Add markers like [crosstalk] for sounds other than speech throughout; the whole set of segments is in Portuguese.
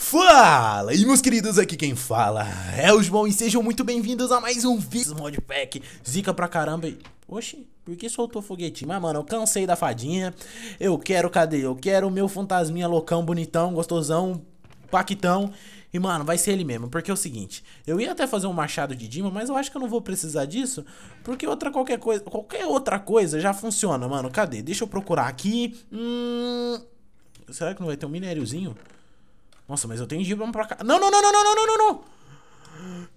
Fala! aí meus queridos, aqui quem fala é o João e sejam muito bem-vindos a mais um vídeo Mod Pack. Zica pra caramba e... Oxi, por que soltou foguetinho? Mas, mano, eu cansei da fadinha. Eu quero, cadê? Eu quero o meu fantasminha loucão, bonitão, gostosão, paquitão. E, mano, vai ser ele mesmo, porque é o seguinte, eu ia até fazer um machado de Dima, mas eu acho que eu não vou precisar disso, porque outra qualquer coisa, qualquer outra coisa já funciona, mano. Cadê? Deixa eu procurar aqui. Hum... Será que não vai ter um minériozinho? Nossa, mas eu tenho gibão pra cá. Não, não, não, não, não, não, não, não,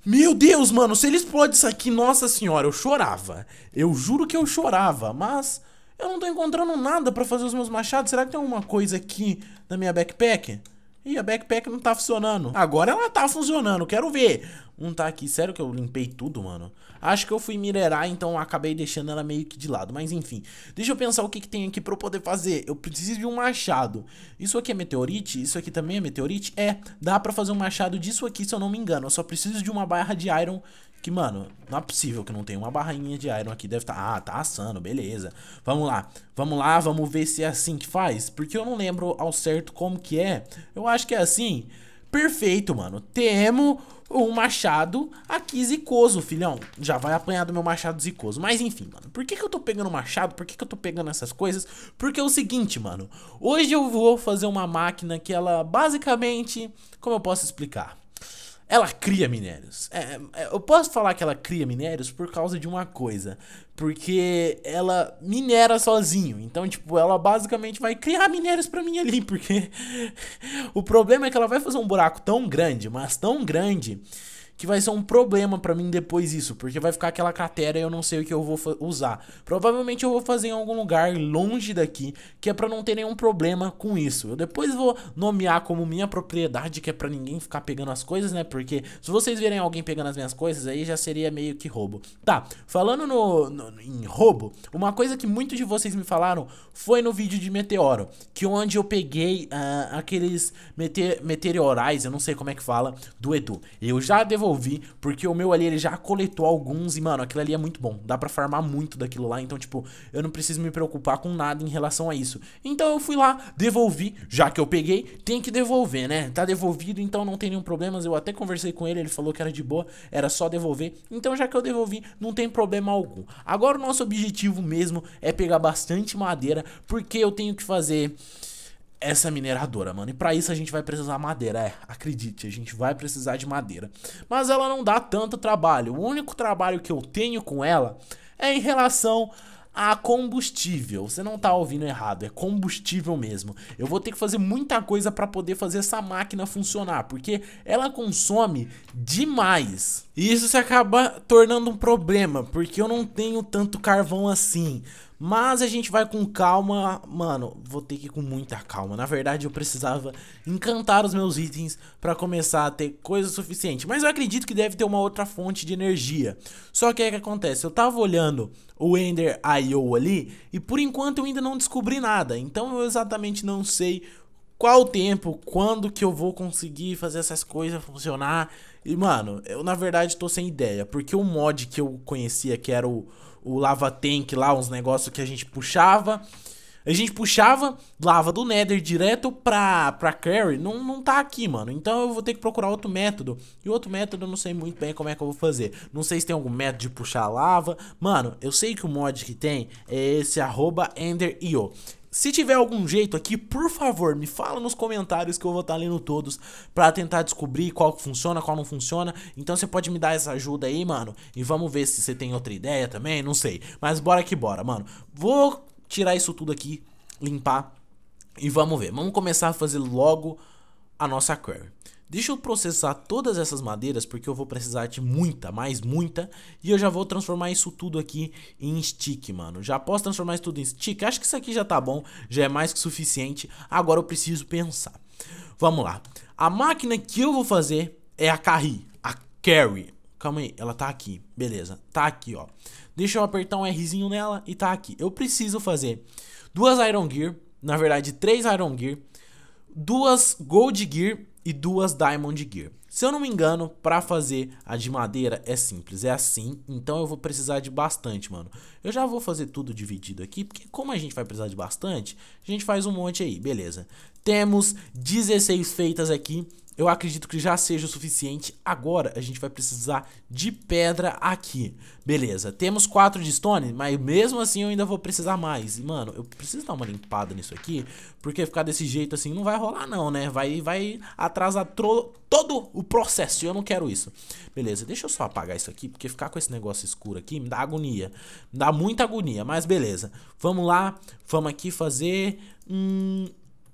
Meu Deus, mano, se ele explode isso aqui, nossa senhora, eu chorava. Eu juro que eu chorava, mas eu não tô encontrando nada pra fazer os meus machados. Será que tem alguma coisa aqui na minha backpack? Ih, a backpack não tá funcionando. Agora ela tá funcionando, quero ver. Não tá aqui. Sério que eu limpei tudo, mano? Acho que eu fui minerar, então acabei deixando ela meio que de lado. Mas enfim, deixa eu pensar o que, que tem aqui pra eu poder fazer. Eu preciso de um machado. Isso aqui é meteorite? Isso aqui também é meteorite? É, dá pra fazer um machado disso aqui, se eu não me engano. Eu só preciso de uma barra de iron que, mano, não é possível que não tenha uma barrainha de iron aqui. Deve estar. Tá... Ah, tá assando, beleza. Vamos lá. Vamos lá, vamos ver se é assim que faz. Porque eu não lembro ao certo como que é. Eu acho que é assim. Perfeito, mano. Temos um machado aqui zicoso, filhão. Já vai apanhar do meu machado zicoso. Mas enfim, mano. Por que, que eu tô pegando machado? Por que, que eu tô pegando essas coisas? Porque é o seguinte, mano. Hoje eu vou fazer uma máquina que ela basicamente... Como eu posso explicar? Ela cria minérios. É, é, eu posso falar que ela cria minérios por causa de uma coisa. Porque ela minera sozinho. Então, tipo, ela basicamente vai criar minérios para mim ali. [laughs] Porque o problema é que ela vai fazer um buraco tão grande, mas tão grande que vai ser um problema para mim depois isso, porque vai ficar aquela cratera e eu não sei o que eu vou usar. Provavelmente eu vou fazer em algum lugar longe daqui, que é para não ter nenhum problema com isso. Eu depois vou nomear como minha propriedade, que é para ninguém ficar pegando as coisas, né? Porque se vocês verem alguém pegando as minhas coisas, aí já seria meio que roubo. Tá, falando no, no em roubo, uma coisa que muitos de vocês me falaram foi no vídeo de meteoro, que onde eu peguei uh, aqueles meteorais, eu não sei como é que fala, do Edu. Eu já devolvi ouvir, porque o meu ali ele já coletou alguns e, mano, aquilo ali é muito bom. Dá para farmar muito daquilo lá, então, tipo, eu não preciso me preocupar com nada em relação a isso. Então eu fui lá, devolvi, já que eu peguei, tem que devolver, né? Tá devolvido, então não tem nenhum problema. Eu até conversei com ele, ele falou que era de boa, era só devolver. Então, já que eu devolvi, não tem problema algum. Agora, o nosso objetivo mesmo é pegar bastante madeira, porque eu tenho que fazer essa é mineradora, mano. E para isso a gente vai precisar madeira, é, acredite, a gente vai precisar de madeira. Mas ela não dá tanto trabalho. O único trabalho que eu tenho com ela é em relação a combustível. Você não tá ouvindo errado, é combustível mesmo. Eu vou ter que fazer muita coisa para poder fazer essa máquina funcionar, porque ela consome demais. E isso se acaba tornando um problema, porque eu não tenho tanto carvão assim. Mas a gente vai com calma, mano, vou ter que ir com muita calma. Na verdade, eu precisava encantar os meus itens para começar a ter coisa suficiente. Mas eu acredito que deve ter uma outra fonte de energia. Só que o é que acontece? Eu tava olhando o Ender IO ali e por enquanto eu ainda não descobri nada. Então eu exatamente não sei qual o tempo, quando que eu vou conseguir fazer essas coisas funcionar e, mano, eu na verdade tô sem ideia. Porque o mod que eu conhecia, que era o, o Lava Tank lá, uns negócios que a gente puxava. A gente puxava lava do Nether direto pra, pra Carry, não, não tá aqui, mano. Então eu vou ter que procurar outro método. E outro método eu não sei muito bem como é que eu vou fazer. Não sei se tem algum método de puxar lava. Mano, eu sei que o mod que tem é esse arroba EnderIO. Se tiver algum jeito aqui, por favor, me fala nos comentários que eu vou estar tá lendo todos para tentar descobrir qual funciona, qual não funciona. Então você pode me dar essa ajuda aí, mano. E vamos ver se você tem outra ideia também, não sei. Mas bora que bora, mano. Vou tirar isso tudo aqui, limpar e vamos ver. Vamos começar a fazer logo a nossa query. Deixa eu processar todas essas madeiras, porque eu vou precisar de muita, mais muita. E eu já vou transformar isso tudo aqui em stick, mano. Já posso transformar isso tudo em stick? Acho que isso aqui já tá bom, já é mais que suficiente. Agora eu preciso pensar. Vamos lá. A máquina que eu vou fazer é a carry, a carry. Calma aí, ela tá aqui. Beleza, tá aqui, ó. Deixa eu apertar um Rzinho nela e tá aqui. Eu preciso fazer duas Iron Gear, na verdade três Iron Gear, duas Gold Gear e duas Diamond Gear. Se eu não me engano, para fazer a de madeira é simples, é assim, então eu vou precisar de bastante, mano. Eu já vou fazer tudo dividido aqui, porque como a gente vai precisar de bastante, a gente faz um monte aí, beleza. Temos 16 feitas aqui, eu acredito que já seja o suficiente. Agora a gente vai precisar de pedra aqui. Beleza, temos quatro de stone, mas mesmo assim eu ainda vou precisar mais. E, mano, eu preciso dar uma limpada nisso aqui, porque ficar desse jeito assim não vai rolar não, né? Vai, vai atrasar todo o processo e eu não quero isso. Beleza, deixa eu só apagar isso aqui, porque ficar com esse negócio escuro aqui me dá agonia. Me dá muita agonia, mas beleza. Vamos lá, vamos aqui fazer... Hum...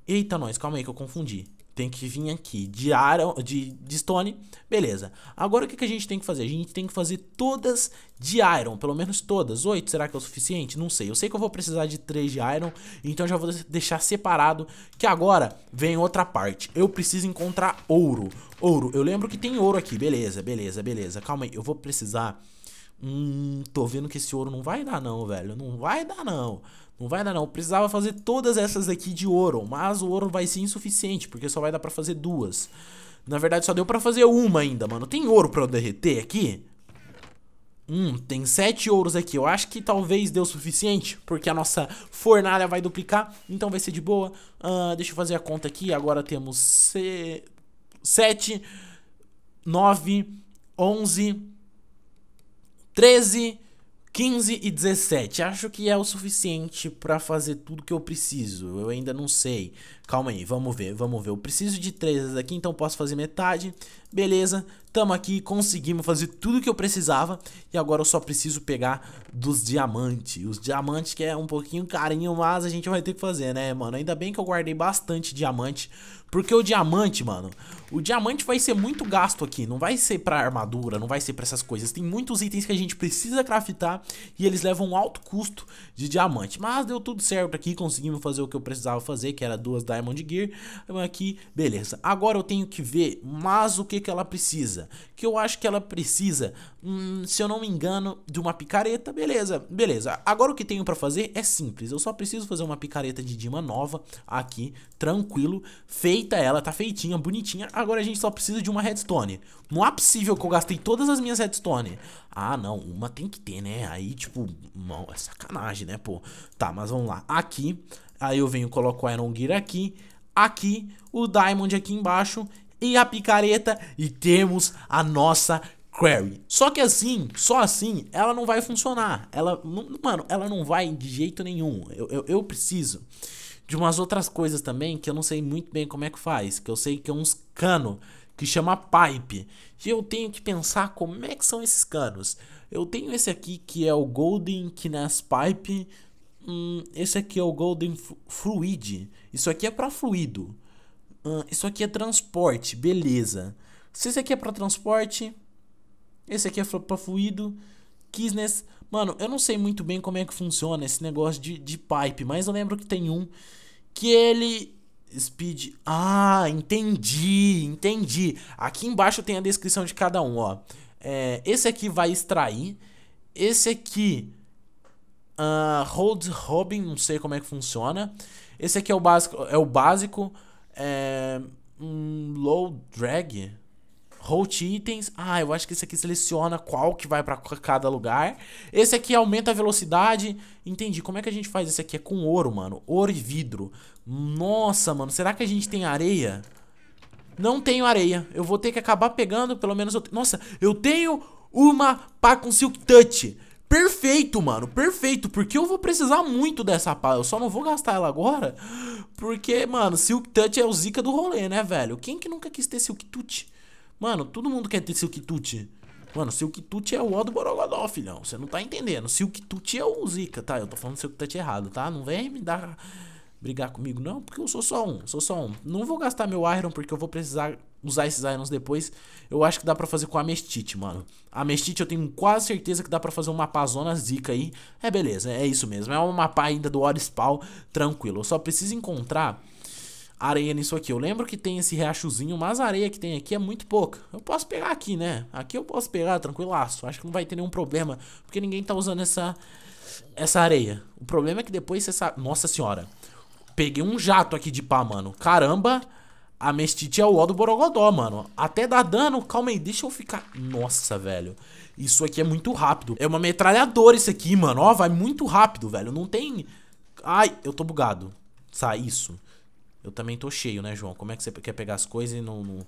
Eita, nós, calma aí que eu confundi tem que vir aqui de, Aaron, de, de Stone, beleza. Agora o que, que a gente tem que fazer? A gente tem que fazer todas de Iron, pelo menos todas. Oito, será que é o suficiente? Não sei. Eu sei que eu vou precisar de três de Iron, então já vou deixar separado, que agora vem outra parte. Eu preciso encontrar ouro. Ouro, eu lembro que tem ouro aqui, beleza, beleza, beleza. Calma aí, eu vou precisar... Hum, tô vendo que esse ouro não vai dar não, velho. Não vai dar não. Não vai dar não, precisava fazer todas essas aqui de ouro, mas o ouro vai ser insuficiente, porque só vai dar pra fazer duas. Na verdade só deu pra fazer uma ainda, mano. Tem ouro pra eu derreter aqui? Hum, tem sete ouros aqui. Eu acho que talvez deu o suficiente, porque a nossa fornalha vai duplicar, então vai ser de boa. Uh, deixa eu fazer a conta aqui, agora temos se... sete, nove, onze, treze... 15 e 17. Acho que é o suficiente para fazer tudo que eu preciso. Eu ainda não sei. Calma aí, vamos ver, vamos ver. Eu preciso de 3 aqui, então posso fazer metade. Beleza, tamo aqui, conseguimos fazer tudo que eu precisava. E agora eu só preciso pegar dos diamantes. Os diamantes que é um pouquinho carinho, mas a gente vai ter que fazer, né, mano? Ainda bem que eu guardei bastante diamante porque o diamante, mano, o diamante vai ser muito gasto aqui, não vai ser pra armadura, não vai ser pra essas coisas. Tem muitos itens que a gente precisa craftar e eles levam um alto custo de diamante. Mas deu tudo certo aqui, conseguimos fazer o que eu precisava fazer, que era duas Diamond Gear. Aqui, beleza. Agora eu tenho que ver mas o que, que ela precisa. Que eu acho que ela precisa, hum, se eu não me engano, de uma picareta, beleza, beleza. Agora o que tenho pra fazer é simples, eu só preciso fazer uma picareta de dima nova aqui, tranquilo, feito feita ela, tá feitinha, bonitinha. Agora a gente só precisa de uma redstone. Não é possível que eu gastei todas as minhas redstone. Ah, não, uma tem que ter, né? Aí, tipo, não, é sacanagem, né, pô? Tá, mas vamos lá. Aqui, aí eu venho, coloco o Iron Gear aqui. Aqui, o Diamond aqui embaixo. E a picareta. E temos a nossa query. Só que assim, só assim, ela não vai funcionar. Ela, mano, ela não vai de jeito nenhum. Eu, eu, eu preciso de umas outras coisas também que eu não sei muito bem como é que faz, que eu sei que é uns cano que chama pipe. E eu tenho que pensar como é que são esses canos. Eu tenho esse aqui que é o Golden kines Pipe. Hum, esse aqui é o Golden Fluid. Isso aqui é para fluido. Hum, isso aqui é transporte, beleza. Se esse aqui é para transporte, esse aqui é para fluido. Kisnes Mano, eu não sei muito bem como é que funciona esse negócio de, de pipe, mas eu lembro que tem um que ele. Speed. Ah, entendi, entendi. Aqui embaixo tem a descrição de cada um, ó. É, esse aqui vai extrair. Esse aqui. Uh, hold Robin, não sei como é que funciona. Esse aqui é o básico. É o básico. É, um, low drag hold itens. Ah, eu acho que esse aqui seleciona qual que vai para cada lugar. Esse aqui aumenta a velocidade. Entendi. Como é que a gente faz esse aqui? É com ouro, mano. Ouro e vidro. Nossa, mano. Será que a gente tem areia? Não tenho areia. Eu vou ter que acabar pegando, pelo menos eu... Nossa, eu tenho uma pá com silk touch. Perfeito, mano, perfeito, porque eu vou precisar muito dessa pá, eu só não vou gastar ela agora, porque, mano, Silk Touch é o zica do rolê, né, velho? Quem que nunca quis ter Silk Touch? Mano, todo mundo quer ter Silk Tut. Mano, Silk Tut é o O do Borogodó, filhão. Você não tá entendendo. Silk Tut é o Zika, tá? Eu tô falando Silk Tut errado, tá? Não vem me dar. Brigar comigo, não, porque eu sou só um. Sou só um. Não vou gastar meu Iron, porque eu vou precisar usar esses Irons depois. Eu acho que dá pra fazer com a Mestite, mano. A Mestite eu tenho quase certeza que dá pra fazer um mapazona zica aí. É beleza, é isso mesmo. É um mapa ainda do Odd Spawn, tranquilo. Eu só preciso encontrar areia nisso aqui. Eu lembro que tem esse riachozinho, mas a areia que tem aqui é muito pouca. Eu posso pegar aqui, né? Aqui eu posso pegar tranquilaço. Acho que não vai ter nenhum problema, porque ninguém tá usando essa, essa areia. O problema é que depois você sabe... Nossa senhora, peguei um jato aqui de pá, mano. Caramba, a mestite é o ó do Borogodó, mano. Até dá dano. Calma aí, deixa eu ficar... Nossa, velho. Isso aqui é muito rápido. É uma metralhadora isso aqui, mano. Ó, vai muito rápido, velho. Não tem... Ai, eu tô bugado. Sai, isso. Eu também tô cheio, né, João? Como é que você quer pegar as coisas e não, não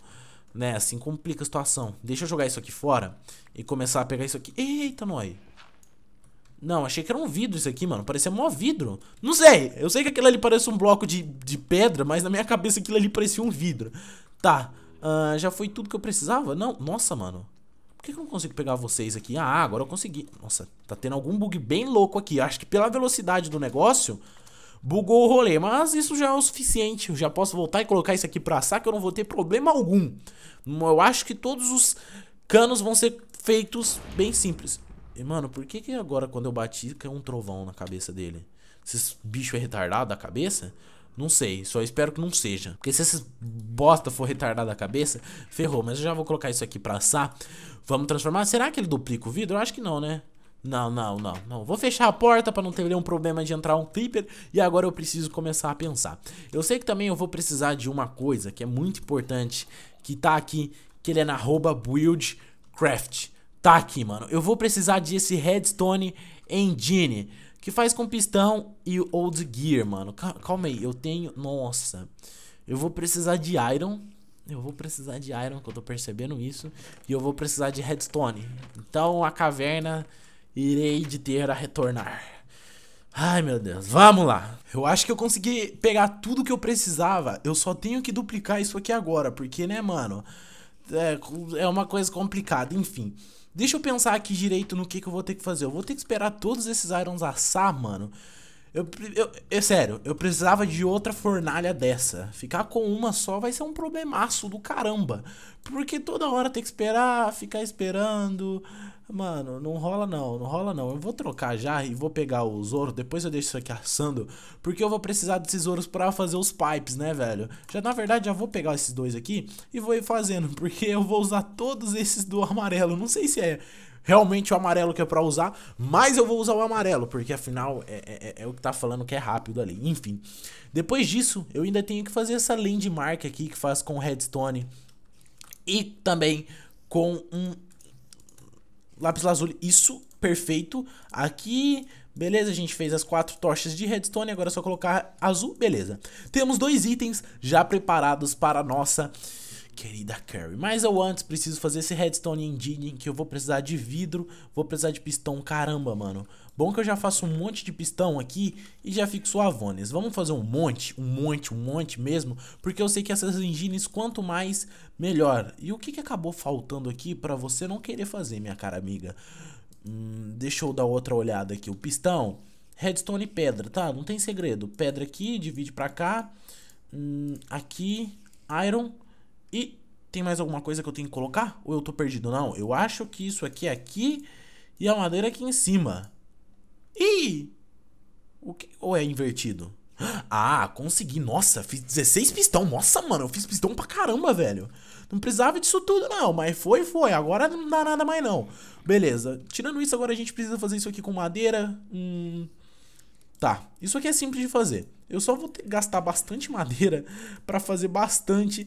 né? Assim complica a situação. Deixa eu jogar isso aqui fora e começar a pegar isso aqui. Eita, nós. Não, achei que era um vidro isso aqui, mano. Parecia mó vidro. Não sei. Eu sei que aquilo ali parece um bloco de, de pedra, mas na minha cabeça aquilo ali parecia um vidro. Tá. Uh, já foi tudo que eu precisava? Não. Nossa, mano. Por que, que eu não consigo pegar vocês aqui? Ah, agora eu consegui. Nossa, tá tendo algum bug bem louco aqui. Acho que pela velocidade do negócio, bugou o rolê, mas isso já é o suficiente. Eu já posso voltar e colocar isso aqui pra saco, eu não vou ter problema algum. Eu acho que todos os canos vão ser feitos bem simples. E, mano, por que que agora quando eu bati caiu um trovão na cabeça dele? Esses bicho é retardado da cabeça? Não sei, só espero que não seja. Porque se esses bosta for retardado da cabeça, ferrou. Mas eu já vou colocar isso aqui pra assar. Vamos transformar. Será que ele duplica o vidro? Eu acho que não, né? Não, não, não, não. Vou fechar a porta para não ter nenhum problema de entrar um creeper e agora eu preciso começar a pensar. Eu sei que também eu vou precisar de uma coisa que é muito importante, que tá aqui, que ele é na arroba buildcraft. Tá aqui, mano. Eu vou precisar desse redstone engine, que faz com pistão e old gear, mano. Calma aí, eu tenho... Nossa. Eu vou precisar de iron, eu vou precisar de iron, que eu tô percebendo isso. E eu vou precisar de redstone. Então a caverna irei de ter a retornar. Ai meu Deus, vamos lá. Eu acho que eu consegui pegar tudo que eu precisava. Eu só tenho que duplicar isso aqui agora, porque, né, mano? É, é uma coisa complicada, enfim. Deixa eu pensar aqui direito no que, que eu vou ter que fazer. Eu vou ter que esperar todos esses irons assar, mano. Eu, eu, é sério, eu precisava de outra fornalha dessa. Ficar com uma só vai ser um problemaço do caramba. Porque toda hora tem que esperar, ficar esperando. Mano, não rola não, não rola não. Eu vou trocar já e vou pegar os ouro. depois eu deixo isso aqui assando, porque eu vou precisar desses ouros pra fazer os pipes, né, velho? Já, na verdade, já vou pegar esses dois aqui e vou ir fazendo, [laughs] porque eu vou usar todos esses do amarelo. Não sei se é realmente o amarelo que é pra usar, mas eu vou usar o amarelo, porque afinal é, é, é, é o que tá falando que é rápido ali. Enfim, depois disso, eu ainda tenho que fazer essa landmark aqui que faz com redstone e também com um lápis lazuli, isso, perfeito. Aqui, beleza, a gente fez as quatro tochas de redstone, agora é só colocar azul, beleza. Temos dois itens já preparados para a nossa querida Carrie. Mas eu antes preciso fazer esse redstone engine que eu vou precisar de vidro, vou precisar de pistão, caramba, mano. Bom que eu já faço um monte de pistão aqui e já fico suavones. Vamos fazer um monte, um monte, um monte mesmo, porque eu sei que essas engines quanto mais, melhor. E o que, que acabou faltando aqui para você não querer fazer, minha cara amiga? Hum, deixa eu dar outra olhada aqui. O pistão, redstone e pedra, tá? Não tem segredo. Pedra aqui, divide pra cá. Hum, aqui, iron e tem mais alguma coisa que eu tenho que colocar? Ou eu tô perdido? Não, eu acho que isso aqui é aqui e a madeira aqui em cima. Ih! O que... Ou é invertido? Ah, consegui. Nossa, fiz 16 pistão. Nossa, mano, eu fiz pistão pra caramba, velho. Não precisava disso tudo, não. Mas foi, foi. Agora não dá nada mais, não. Beleza. Tirando isso, agora a gente precisa fazer isso aqui com madeira. Hum... Tá. Isso aqui é simples de fazer. Eu só vou gastar bastante [laughs] madeira pra fazer bastante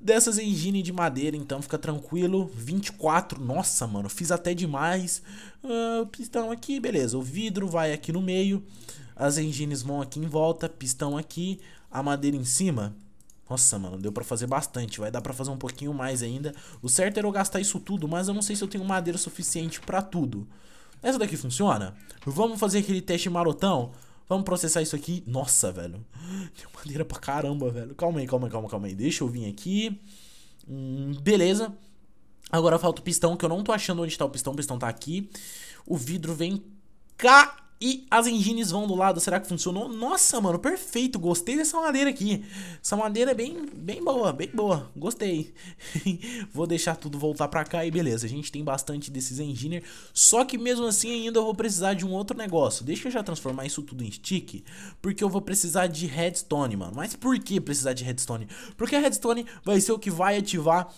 dessas engine de madeira, então fica tranquilo. 24, nossa, mano, fiz até demais. Uh, pistão aqui, beleza. O vidro vai aqui no meio, as engines vão aqui em volta, pistão aqui, a madeira em cima. Nossa, mano, deu pra fazer bastante, vai dar pra fazer um pouquinho mais ainda. O certo era eu gastar isso tudo, mas eu não sei se eu tenho madeira suficiente pra tudo. Essa daqui funciona? Vamos fazer aquele teste marotão? Vamos processar isso aqui. Nossa, velho. [laughs] Deu madeira pra caramba, velho. Calma aí, calma aí, calma, calma aí. Deixa eu vir aqui. Hum, beleza. Agora falta o pistão, que eu não tô achando onde tá o pistão. O pistão tá aqui. O vidro vem cá e as engines vão do lado, será que funcionou? Nossa, mano, perfeito, gostei dessa madeira aqui Essa madeira é bem, bem boa, bem boa, gostei [laughs] Vou deixar tudo voltar pra cá e beleza, a gente tem bastante desses engines. Só que mesmo assim ainda eu vou precisar de um outro negócio Deixa eu já transformar isso tudo em stick Porque eu vou precisar de redstone, mano Mas por que precisar de redstone? Porque a redstone vai ser o que vai ativar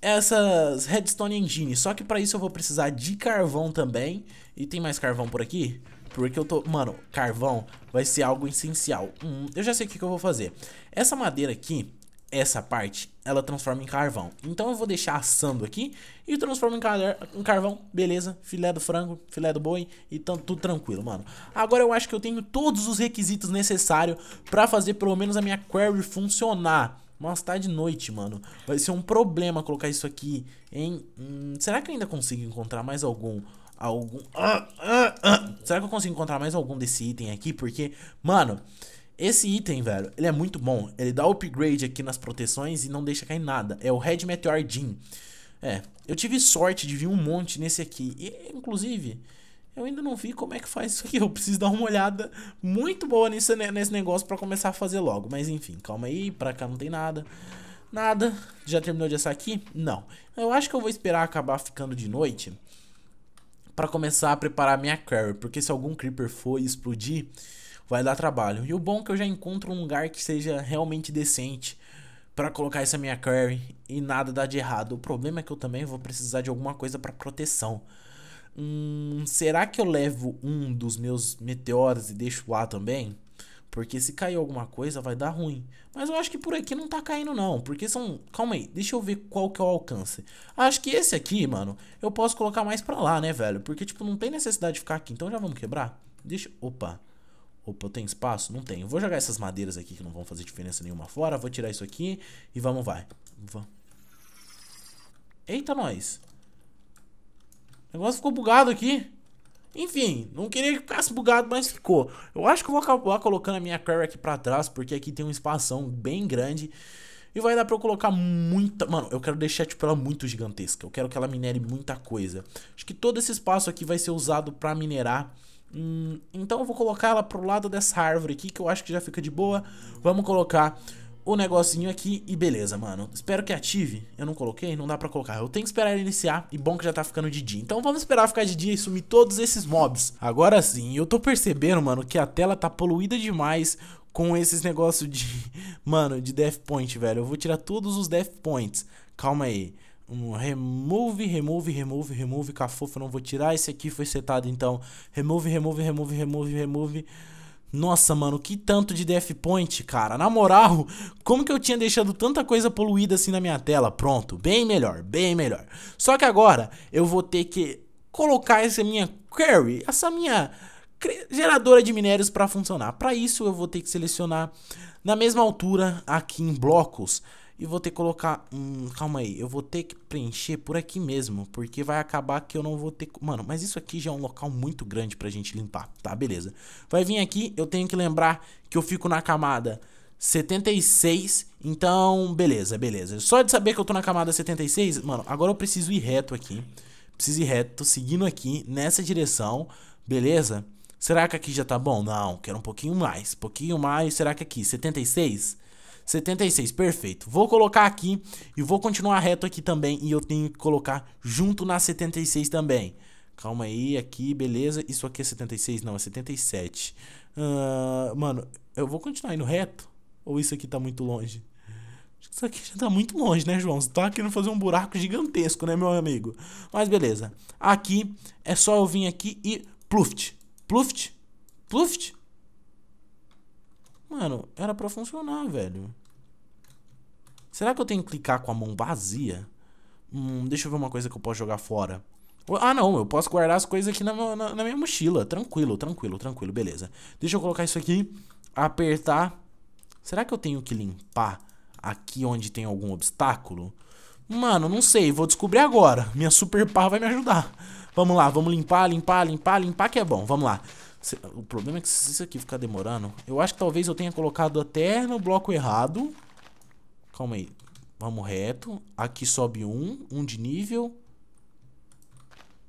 essas redstone engines Só que pra isso eu vou precisar de carvão também E tem mais carvão por aqui? Porque eu tô... Mano, carvão vai ser algo essencial. Hum, eu já sei o que, que eu vou fazer. Essa madeira aqui, essa parte, ela transforma em carvão. Então eu vou deixar assando aqui e transformo em, car em carvão, beleza, filé do frango, filé do boi e tanto tudo tranquilo, mano. Agora eu acho que eu tenho todos os requisitos necessários pra fazer pelo menos a minha query funcionar. Mas tá de noite, mano. Vai ser um problema colocar isso aqui em... Hum, será que eu ainda consigo encontrar mais algum algum. Ah, ah, ah. Será que eu consigo encontrar mais algum desse item aqui? Porque, mano, esse item, velho, ele é muito bom. Ele dá upgrade aqui nas proteções e não deixa cair nada. É o Red Meteor Jean. É, eu tive sorte de vir um monte nesse aqui. E, inclusive, eu ainda não vi como é que faz isso aqui. Eu preciso dar uma olhada muito boa nesse, nesse negócio para começar a fazer logo. Mas enfim, calma aí, pra cá não tem nada. Nada. Já terminou de assar aqui? Não. Eu acho que eu vou esperar acabar ficando de noite para começar a preparar minha carry, porque se algum creeper for e explodir, vai dar trabalho. E o bom é que eu já encontro um lugar que seja realmente decente para colocar essa minha carry e nada dá de errado. O problema é que eu também vou precisar de alguma coisa para proteção. Hum, será que eu levo um dos meus meteoros e deixo lá também? Porque se cair alguma coisa, vai dar ruim. Mas eu acho que por aqui não tá caindo, não. Porque são. Calma aí, deixa eu ver qual que é o alcance. Acho que esse aqui, mano, eu posso colocar mais pra lá, né, velho? Porque, tipo, não tem necessidade de ficar aqui. Então já vamos quebrar? Deixa. Opa. Opa, eu tenho espaço? Não tenho. Vou jogar essas madeiras aqui que não vão fazer diferença nenhuma fora. Vou tirar isso aqui e vamos, vai. Vamos. Eita, nós. O negócio ficou bugado aqui. Enfim, não queria que ficasse bugado, mas ficou. Eu acho que eu vou acabar colocando a minha query aqui pra trás, porque aqui tem um espação bem grande. E vai dar pra eu colocar muita... Mano, eu quero deixar tipo, ela muito gigantesca. Eu quero que ela minere muita coisa. Acho que todo esse espaço aqui vai ser usado pra minerar. Hum, então eu vou colocar ela pro lado dessa árvore aqui, que eu acho que já fica de boa. Vamos colocar o negocinho aqui e beleza, mano. Espero que ative. Eu não coloquei, não dá pra colocar. Eu tenho que esperar ele iniciar e bom que já tá ficando de dia. Então vamos esperar ficar de dia e sumir todos esses mobs. Agora sim, eu tô percebendo, mano, que a tela tá poluída demais com esses negócios de... [laughs] Mano, de death point, velho. Eu vou tirar todos os death points. Calma aí. Um remove, remove, remove, remove, cafofo, não vou tirar. Esse aqui foi setado, então. Remove, remove, remove, remove, remove... Nossa, mano, que tanto de Death Point, cara. Na moral, como que eu tinha deixado tanta coisa poluída assim na minha tela? Pronto, bem melhor, bem melhor. Só que agora eu vou ter que colocar essa minha query, essa minha geradora de minérios para funcionar. Para isso eu vou ter que selecionar na mesma altura aqui em blocos e vou ter que colocar. Hum, calma aí, eu vou ter que preencher por aqui mesmo, porque vai acabar que eu não vou ter. Mano, mas isso aqui já é um local muito grande pra gente limpar, tá? Beleza. Vai vir aqui, eu tenho que lembrar que eu fico na camada 76, então beleza, beleza. Só de saber que eu tô na camada 76, mano, agora eu preciso ir reto aqui. Preciso ir reto, seguindo aqui, nessa direção, beleza? Será que aqui já tá bom? Não, quero um pouquinho mais, pouquinho mais. Será que aqui, 76? 76, perfeito. Vou colocar aqui e vou continuar reto aqui também. E eu tenho que colocar junto na 76 também. Calma aí, aqui, beleza. Isso aqui é 76? Não, é 77. Uh, ah, mano, eu vou continuar indo reto? Ou isso aqui tá muito longe? Isso aqui já tá muito longe, né, João? Você tá querendo fazer um buraco gigantesco, né, meu amigo? Mas beleza. Aqui é só eu vir aqui e pluft. Pluft? Pluft? Mano, era pra funcionar, velho. Será que eu tenho que clicar com a mão vazia? Hum, deixa eu ver uma coisa que eu posso jogar fora. Ah, não, eu posso guardar as coisas aqui na, na, na minha mochila. Tranquilo, tranquilo, tranquilo, beleza. Deixa eu colocar isso aqui, apertar. Será que eu tenho que limpar aqui onde tem algum obstáculo? Mano, não sei, vou descobrir agora. Minha super pá vai me ajudar. Vamos lá, vamos limpar, limpar, limpar, limpar que é bom. Vamos lá. O problema é que se isso aqui ficar demorando... Eu acho que talvez eu tenha colocado até no bloco errado. Calma aí. Vamos reto. Aqui sobe um. Um de nível.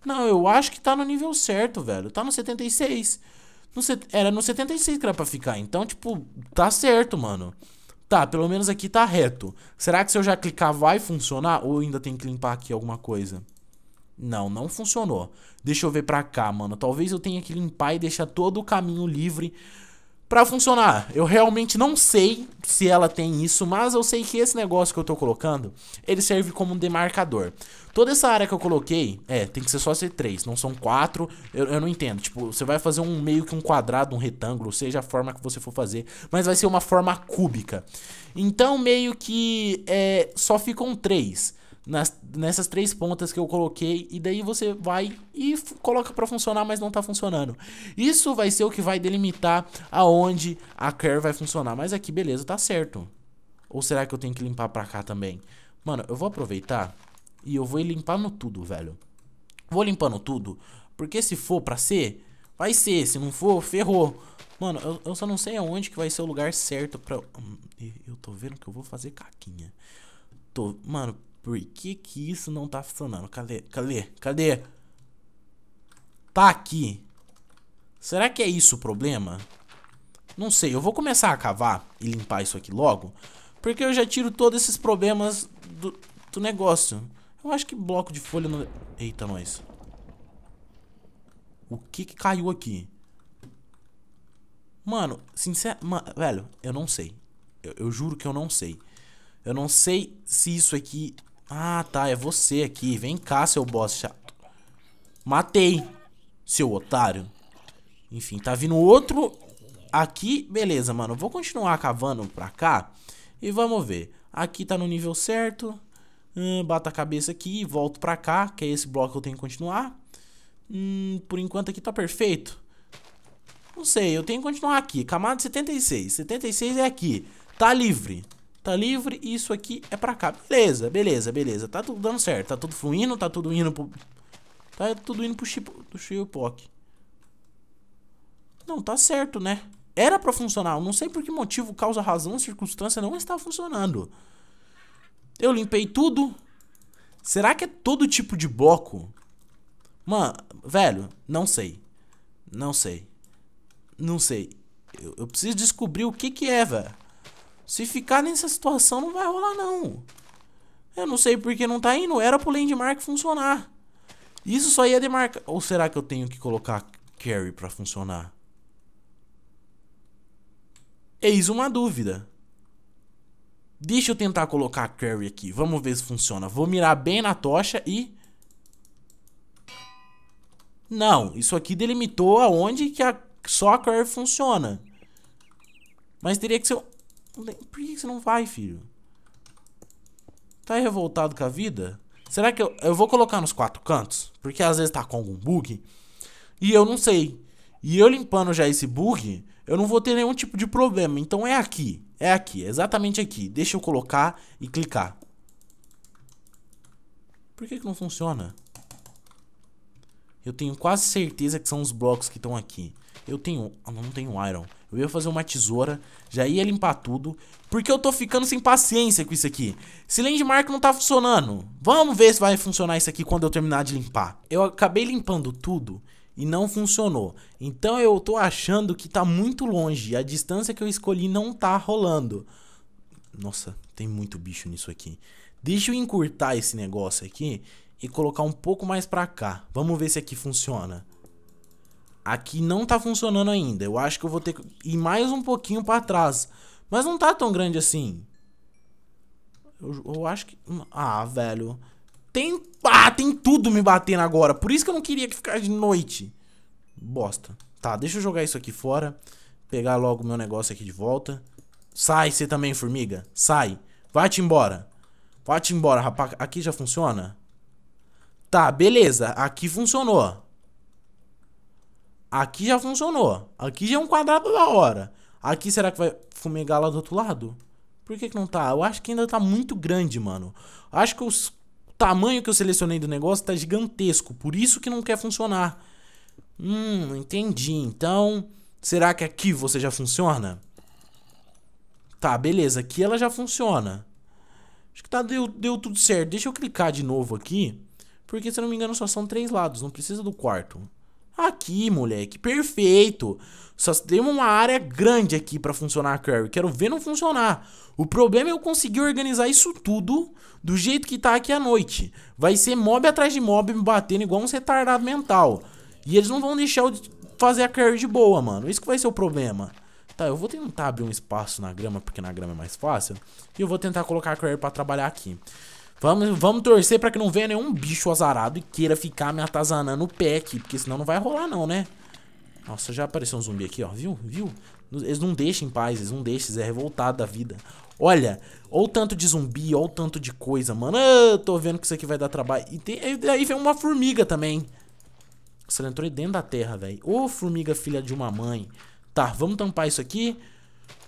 Não, eu acho que tá no nível certo, velho. Tá no 76. No set... Era no 76 que era pra ficar. Então, tipo, tá certo, mano. Tá, pelo menos aqui tá reto. Será que se eu já clicar vai funcionar? Ou ainda tem que limpar aqui alguma coisa? Não, não funcionou. Deixa eu ver pra cá, mano. Talvez eu tenha que limpar e deixar todo o caminho livre pra funcionar. Eu realmente não sei se ela tem isso, mas eu sei que esse negócio que eu tô colocando, ele serve como um demarcador. Toda essa área que eu coloquei, é, tem que ser só ser 3 não são quatro, eu, eu não entendo. Tipo, você vai fazer um meio que um quadrado, um retângulo, seja a forma que você for fazer, mas vai ser uma forma cúbica. Então, meio que é, só ficam três nas, nessas três pontas que eu coloquei e daí você vai e coloca para funcionar, mas não tá funcionando. Isso vai ser o que vai delimitar aonde a care vai funcionar. Mas aqui, beleza, tá certo. Ou será que eu tenho que limpar pra cá também? Mano, eu vou aproveitar e eu vou ir no tudo, velho. Vou limpando tudo, porque se for pra ser, vai ser. Se não for, ferrou. Mano, eu, eu só não sei aonde que vai ser o lugar certo pra... Hum, eu tô vendo que eu vou fazer caquinha. Tô... Mano, por que que isso não tá funcionando? Cadê? Cadê? Cadê? Tá aqui. Será que é isso o problema? Não sei, eu vou começar a cavar e limpar isso aqui logo. Porque eu já tiro todos esses problemas do, do negócio. Eu acho que bloco de folha não... Eita, nós. O que que caiu aqui? Mano, sinceramente, velho, eu não sei. Eu, eu juro que eu não sei. Eu não sei se isso aqui ah, tá, é você aqui. Vem cá, seu boss chato. Matei, seu otário. Enfim, tá vindo outro aqui. Beleza, mano. Vou continuar cavando pra cá e vamos ver. Aqui tá no nível certo. Hum, a cabeça aqui e volto pra cá, que é esse bloco que eu tenho que continuar. Hum, por enquanto aqui tá perfeito. Não sei, eu tenho que continuar aqui. Camada 76. 76 é aqui. Tá livre tá livre e isso aqui é pra cá. Beleza, beleza, beleza. Tá tudo dando certo, tá tudo fluindo, tá tudo indo pro... Tá tudo indo pro Shipok. Não, tá certo, né? Era pra funcionar. Eu não sei por que motivo, causa, razão, circunstância não está funcionando. Eu limpei tudo. Será que é todo tipo de bloco? Mano, velho, não sei. Não sei. Não sei. Eu, eu preciso descobrir o que que é, velho. Se ficar nessa situação, não vai rolar, não. Eu não sei porque não tá indo. Era pro landmark funcionar. Isso só ia demarcar. Ou será que eu tenho que colocar carry pra funcionar? Eis uma dúvida. Deixa eu tentar colocar carry aqui. Vamos ver se funciona. Vou mirar bem na tocha e... Não, isso aqui delimitou aonde que a... só a carry funciona. Mas teria que ser... Por que você não vai, filho? Tá revoltado com a vida? Será que eu, eu vou colocar nos quatro cantos? Porque às vezes tá com algum bug. E eu não sei. E eu limpando já esse bug, eu não vou ter nenhum tipo de problema. Então é aqui. É aqui. É exatamente aqui. Deixa eu colocar e clicar. Por que, que não funciona? Eu tenho quase certeza que são os blocos que estão aqui. Eu tenho... Ah, não tenho iron. Eu ia fazer uma tesoura, já ia limpar tudo, porque eu tô ficando sem paciência com isso aqui. Esse landmark não tá funcionando. Vamos ver se vai funcionar isso aqui quando eu terminar de limpar. Eu acabei limpando tudo e não funcionou. Então eu tô achando que tá muito longe, a distância que eu escolhi não tá rolando. Nossa, tem muito bicho nisso aqui. Deixa eu encurtar esse negócio aqui e colocar um pouco mais pra cá. Vamos ver se aqui funciona aqui não tá funcionando ainda. Eu acho que eu vou ter que ir mais um pouquinho para trás. Mas não tá tão grande assim. Eu, eu, acho que... Hum, ah, velho. Tem... Ah, tem tudo me batendo agora. Por isso que eu não queria que ficasse de noite. Bosta. Tá, deixa eu jogar isso aqui fora. Pegar logo meu negócio aqui de volta. Sai, você também, formiga. Sai. Vai-te embora. Vai-te embora, rapaz. Aqui já funciona? Tá, beleza. Aqui funcionou. Aqui já funcionou. Aqui já é um quadrado da hora. Aqui será que vai fumegar lá do outro lado? Por que, que não tá? Eu acho que ainda tá muito grande, mano. Acho que os tamanho que eu selecionei do negócio tá gigantesco, por isso que não quer funcionar. Hum, entendi. Então, será que aqui você já funciona? Tá, beleza, aqui ela já funciona. Acho que tá, deu, deu tudo certo. Deixa eu clicar de novo aqui, porque se eu não me engano só são três lados, não precisa do quarto. Aqui, moleque, perfeito. Só temos uma área grande aqui pra funcionar a Curry. Quero ver não funcionar. O problema é eu conseguir organizar isso tudo do jeito que tá aqui à noite. Vai ser mob atrás de mob me batendo igual um retardado mental. E eles não vão deixar eu fazer a Curry de boa, mano. Isso que vai ser o problema. Tá, eu vou tentar abrir um espaço na grama, porque na grama é mais fácil. E eu vou tentar colocar a Curry pra trabalhar aqui. Vamos, vamos torcer pra que não venha nenhum bicho azarado e queira ficar me atazanando o pé aqui. Porque senão não vai rolar não, né? Nossa, já apareceu um zumbi aqui, ó. Viu? Viu? Eles não deixam em paz, eles não deixam, eles é revoltado da vida. Olha, ou tanto de zumbi, ou tanto de coisa, mano. tô vendo que isso aqui vai dar trabalho. E tem, aí vem uma formiga também. Você entrou dentro da terra, velho. Ô, formiga filha de uma mãe. Tá, vamos tampar isso aqui.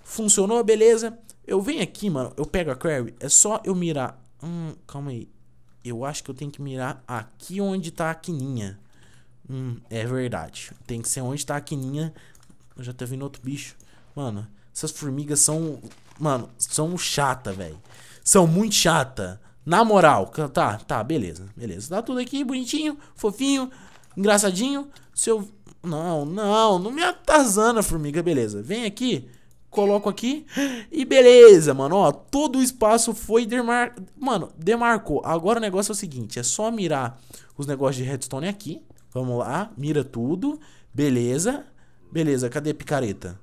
Funcionou, beleza. Eu venho aqui, mano. Eu pego a Query. É só eu mirar Hum, calma aí. Eu acho que eu tenho que mirar aqui onde tá a quininha. Hum, é verdade. Tem que ser onde tá a quininha. Já tô vindo outro bicho. Mano, essas formigas são... Mano, são chata, velho. São muito chata. Na moral. Tá, tá, beleza. Beleza. Tá tudo aqui bonitinho, fofinho, engraçadinho. se eu Não, não, não me atazana, formiga. Beleza. Vem aqui coloco aqui e beleza, mano, ó, todo o espaço foi demar... Mano, demarcou. Agora o negócio é o seguinte, é só mirar os negócios de redstone aqui. Vamos lá, mira tudo, beleza. Beleza, cadê a picareta?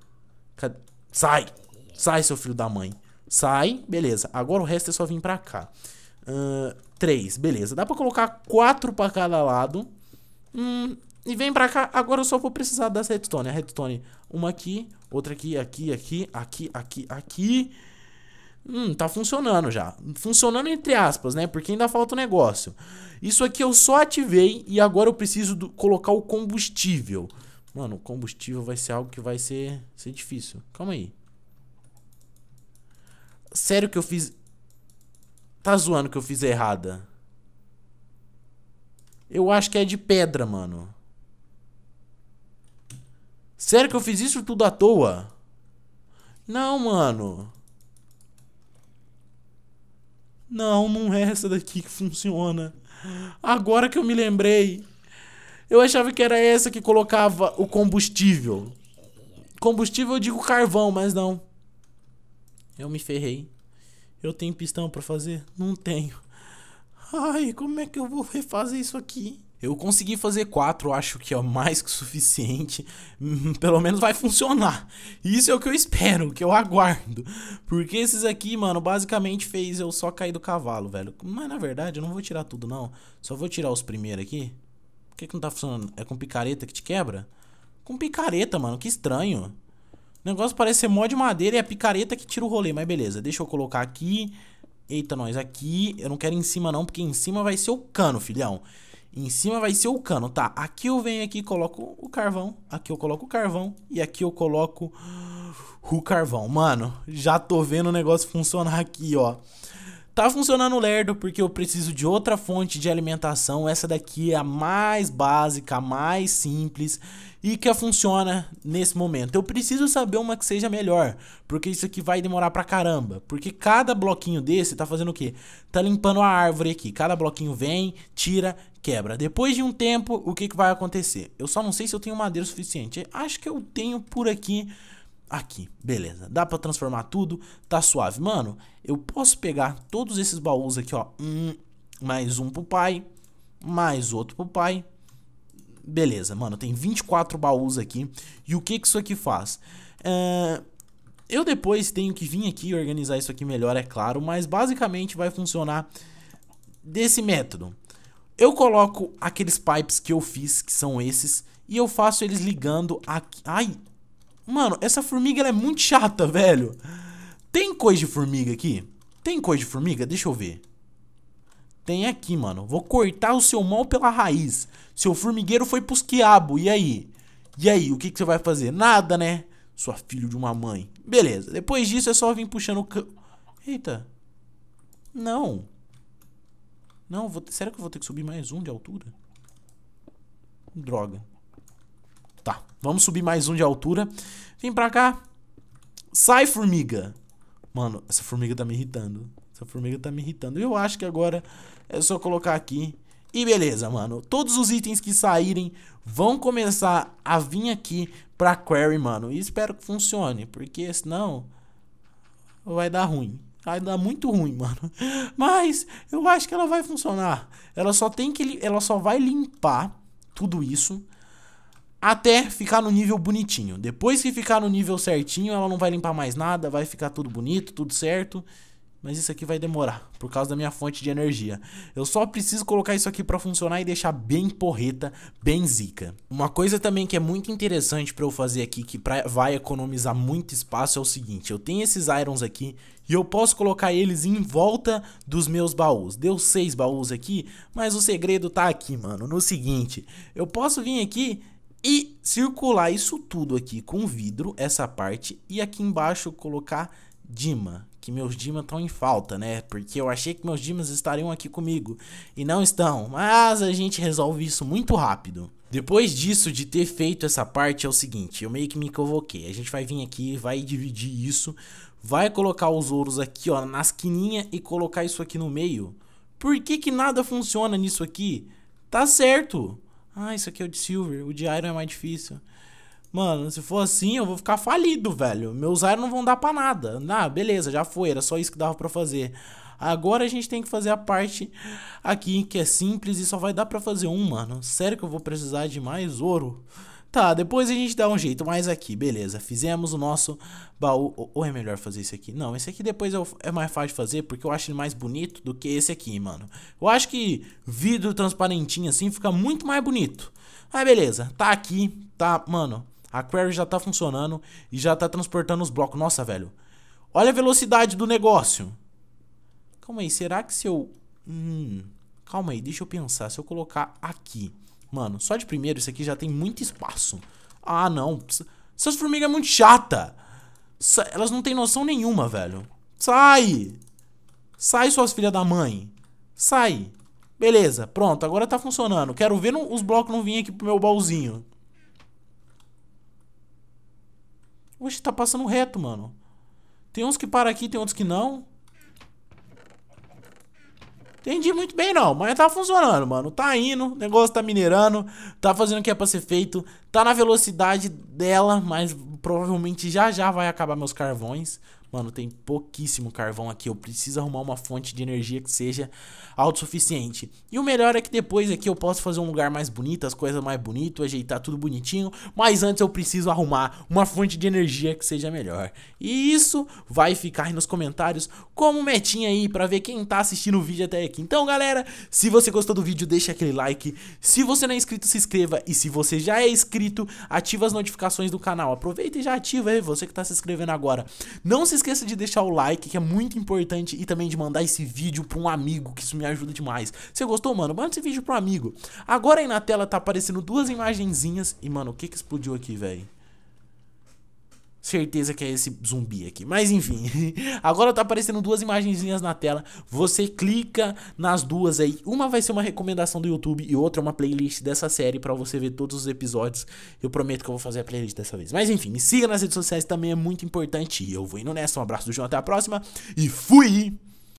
Sai! Sai, seu filho da mãe. Sai, beleza. Agora o resto é só vir pra cá. Uh, três, beleza. Dá pra colocar quatro pra cada lado. Hum, e vem pra cá. Agora eu só vou precisar das redstone. A redstone, uma aqui, outra aqui, aqui, aqui, aqui, aqui, aqui. Hum, tá funcionando já. Funcionando entre aspas, né? Porque ainda falta o um negócio. Isso aqui eu só ativei e agora eu preciso do, colocar o combustível. Mano, o combustível vai ser algo que vai ser, ser difícil. Calma aí. Sério que eu fiz... Tá zoando que eu fiz errada. Eu acho que é de pedra, mano. Sério que eu fiz isso tudo à toa? Não, mano. Não, não é essa daqui que funciona. Agora que eu me lembrei. Eu achava que era essa que colocava o combustível. Combustível eu digo carvão, mas não. Eu me ferrei. Eu tenho pistão para fazer? Não tenho. Ai, como é que eu vou refazer isso aqui? Eu consegui fazer quatro, acho que é mais que suficiente. [laughs] Pelo menos vai funcionar. Isso é o que eu espero, o que eu aguardo. Porque esses aqui, mano, basicamente fez eu só cair do cavalo, velho. Mas na verdade, eu não vou tirar tudo, não. Só vou tirar os primeiros aqui. Por que, que não tá funcionando? É com picareta que te quebra? Com picareta, mano, que estranho. O negócio parece ser mó de madeira e a é picareta que tira o rolê, mas beleza. Deixa eu colocar aqui. Eita, nós aqui. Eu não quero em cima não, porque em cima vai ser o cano, filhão. Em cima vai ser o cano, tá? Aqui eu venho aqui e coloco o carvão. Aqui eu coloco o carvão. E aqui eu coloco o carvão. Mano, já tô vendo o negócio funcionar aqui, ó. Tá funcionando o lerdo porque eu preciso de outra fonte de alimentação. Essa daqui é a mais básica, a mais simples e que funciona nesse momento. Eu preciso saber uma que seja melhor, porque isso aqui vai demorar pra caramba. Porque cada bloquinho desse tá fazendo o quê? Tá limpando a árvore aqui. Cada bloquinho vem, tira quebra. Depois de um tempo, o que, que vai acontecer? Eu só não sei se eu tenho madeira suficiente. Acho que eu tenho por aqui. Aqui, beleza. Dá pra transformar tudo, tá suave. Mano, eu posso pegar todos esses baús aqui, ó. Um, mais um pro pai, mais outro pro pai. Beleza, mano, tem 24 baús aqui. E o que que isso aqui faz? É... Eu depois tenho que vir aqui e organizar isso aqui melhor, é claro. Mas basicamente vai funcionar desse método. Eu coloco aqueles pipes que eu fiz, que são esses, e eu faço eles ligando aqui. Ai, mano, essa formiga é muito chata, velho. Tem coisa de formiga aqui? Tem coisa de formiga? Deixa eu ver. Tem aqui, mano. Vou cortar o seu mal pela raiz. Seu formigueiro foi pros quiabos, E aí? E aí, o que, que você vai fazer? Nada, né? Sua filho de uma mãe. Beleza. Depois disso é só vir puxando o... Eita. Não. Não, vou, será que eu vou ter que subir mais um de altura? Droga. Tá, vamos subir mais um de altura. Vem pra cá. Sai, formiga. Mano, essa formiga tá me irritando. Essa formiga tá me irritando. Eu acho que agora é só colocar aqui. E beleza, mano. Todos os itens que saírem vão começar a vir aqui pra query, mano. E espero que funcione, porque senão vai dar ruim. Aí dá muito ruim, [laughs] mano. Mas eu acho que ela vai funcionar. Ela só tem que ela só vai limpar tudo isso até ficar no nível bonitinho. Depois que ficar no nível certinho, ela não vai limpar mais nada, vai ficar tudo bonito, tudo certo mas isso aqui vai demorar por causa da minha fonte de energia. Eu só preciso colocar isso aqui para funcionar e deixar bem porreta, bem zica. Uma coisa também que é muito interessante para eu fazer aqui que pra, vai economizar muito espaço é o seguinte, eu tenho esses irons aqui e eu posso colocar eles em volta dos meus baús. Deu seis baús aqui, mas o segredo tá aqui, mano, no seguinte, eu posso vir aqui e circular isso tudo aqui com vidro, essa parte, e aqui embaixo colocar Dima, que meus dimas estão em falta, né? Porque eu achei que meus dimas estariam aqui comigo e não estão, mas a gente resolve isso muito rápido. Depois disso, de ter feito essa parte, é o seguinte, eu meio que me convoquei. A gente vai vir aqui, vai dividir isso, vai colocar os ouros aqui, ó, nas quininha e colocar isso aqui no meio. Por que que nada funciona nisso aqui? Tá certo. Ah, isso aqui é o de silver, o de iron é mais difícil. Mano, se for assim, eu vou ficar falido, velho. Meus ares não vão dar pra nada. Ah, beleza, já foi, era só isso que dava pra fazer. Agora a gente tem que fazer a parte aqui que é simples e só vai dar pra fazer um, mano. Sério que eu vou precisar de mais ouro? Tá, depois a gente dá um jeito, mas aqui, beleza. Fizemos o nosso baú. Ou é melhor fazer esse aqui? Não, esse aqui depois é mais fácil de fazer, porque eu acho ele mais bonito do que esse aqui, mano. Eu acho que vidro transparentinho assim fica muito mais bonito. Mas ah, beleza, tá aqui, tá, mano. A query já tá funcionando e já tá transportando os blocos. Nossa, velho. Olha a velocidade do negócio. Calma aí, será que se eu... Hum, calma aí, deixa eu pensar. Se eu colocar aqui... Mano, só de primeiro isso aqui já tem muito espaço. Ah, não. Essas formigas é muito chata. Elas não têm noção nenhuma, velho. Sai! Sai, suas filhas da mãe. Sai. Beleza, pronto, agora tá funcionando. Quero ver os blocos não virem aqui pro meu baúzinho. Oxe, tá passando reto, mano. Tem uns que param aqui, tem outros que não. Entendi muito bem, não. Mas tá funcionando, mano. Tá indo, o negócio tá minerando, tá fazendo o que é pra ser feito, tá na velocidade dela, mas provavelmente já já vai acabar meus carvões. Mano, tem pouquíssimo carvão aqui. Eu preciso arrumar uma fonte de energia que seja autossuficiente. E o melhor é que depois aqui eu posso fazer um lugar mais bonito, as coisas mais bonitas, ajeitar tudo bonitinho. Mas antes eu preciso arrumar uma fonte de energia que seja melhor. E isso vai ficar aí nos comentários como metinha aí para ver quem tá assistindo o vídeo até aqui. Então, galera, se você gostou do vídeo, deixa aquele like. Se você não é inscrito, se inscreva. E se você já é inscrito, ativa as notificações do canal. Aproveita e já ativa aí, você que tá se inscrevendo agora. Não se esqueça de deixar o like, que é muito importante, e também de mandar esse vídeo para um amigo, que isso me ajuda demais. Você gostou, mano? Manda esse vídeo pro amigo. Agora aí na tela tá aparecendo duas imagenzinhas. E, mano, o que que explodiu aqui, velho? certeza que é esse zumbi aqui. Mas enfim, [laughs] agora tá aparecendo duas imagenzinhas na tela. Você clica nas duas aí. Uma vai ser uma recomendação do YouTube e outra é uma playlist dessa série para você ver todos os episódios. Eu prometo que eu vou fazer a playlist dessa vez. Mas enfim, me siga nas redes sociais também é muito importante. Eu vou indo nessa. Um abraço do João, até a próxima e fui.